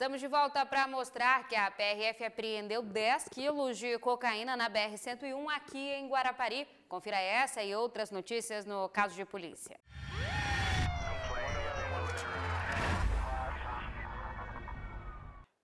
Estamos de volta para mostrar que a PRF apreendeu 10 quilos de cocaína na BR-101 aqui em Guarapari. Confira essa e outras notícias no caso de polícia.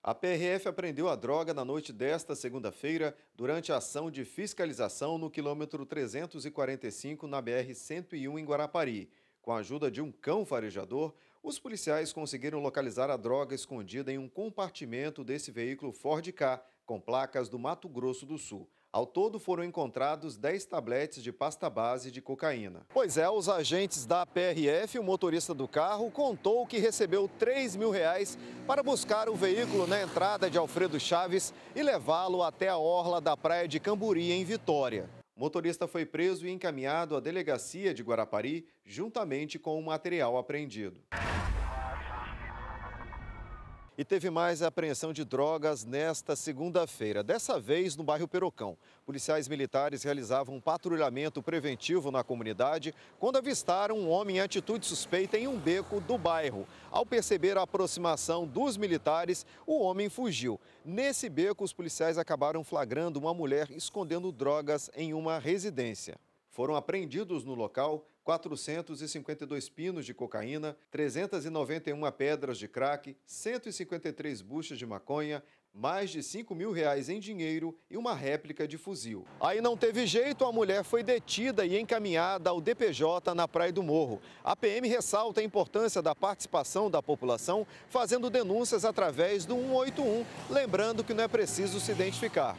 A PRF apreendeu a droga na noite desta segunda-feira durante a ação de fiscalização no quilômetro 345 na BR-101 em Guarapari. Com a ajuda de um cão farejador, os policiais conseguiram localizar a droga escondida em um compartimento desse veículo Ford K, com placas do Mato Grosso do Sul. Ao todo foram encontrados 10 tabletes de pasta base de cocaína. Pois é, os agentes da PRF, o motorista do carro, contou que recebeu 3 mil reais para buscar o veículo na entrada de Alfredo Chaves e levá-lo até a orla da praia de Camburi, em Vitória. O motorista foi preso e encaminhado à delegacia de Guarapari, juntamente com o material apreendido e teve mais apreensão de drogas nesta segunda-feira, dessa vez no bairro Perocão. Policiais militares realizavam um patrulhamento preventivo na comunidade quando avistaram um homem em atitude suspeita em um beco do bairro. Ao perceber a aproximação dos militares, o homem fugiu. Nesse beco, os policiais acabaram flagrando uma mulher escondendo drogas em uma residência. Foram apreendidos no local 452 pinos de cocaína, 391 pedras de crack, 153 buchas de maconha, mais de 5 mil reais em dinheiro e uma réplica de fuzil. Aí não teve jeito, a mulher foi detida e encaminhada ao DPJ na Praia do Morro. A PM ressalta a importância da participação da população, fazendo denúncias através do 181, lembrando que não é preciso se identificar.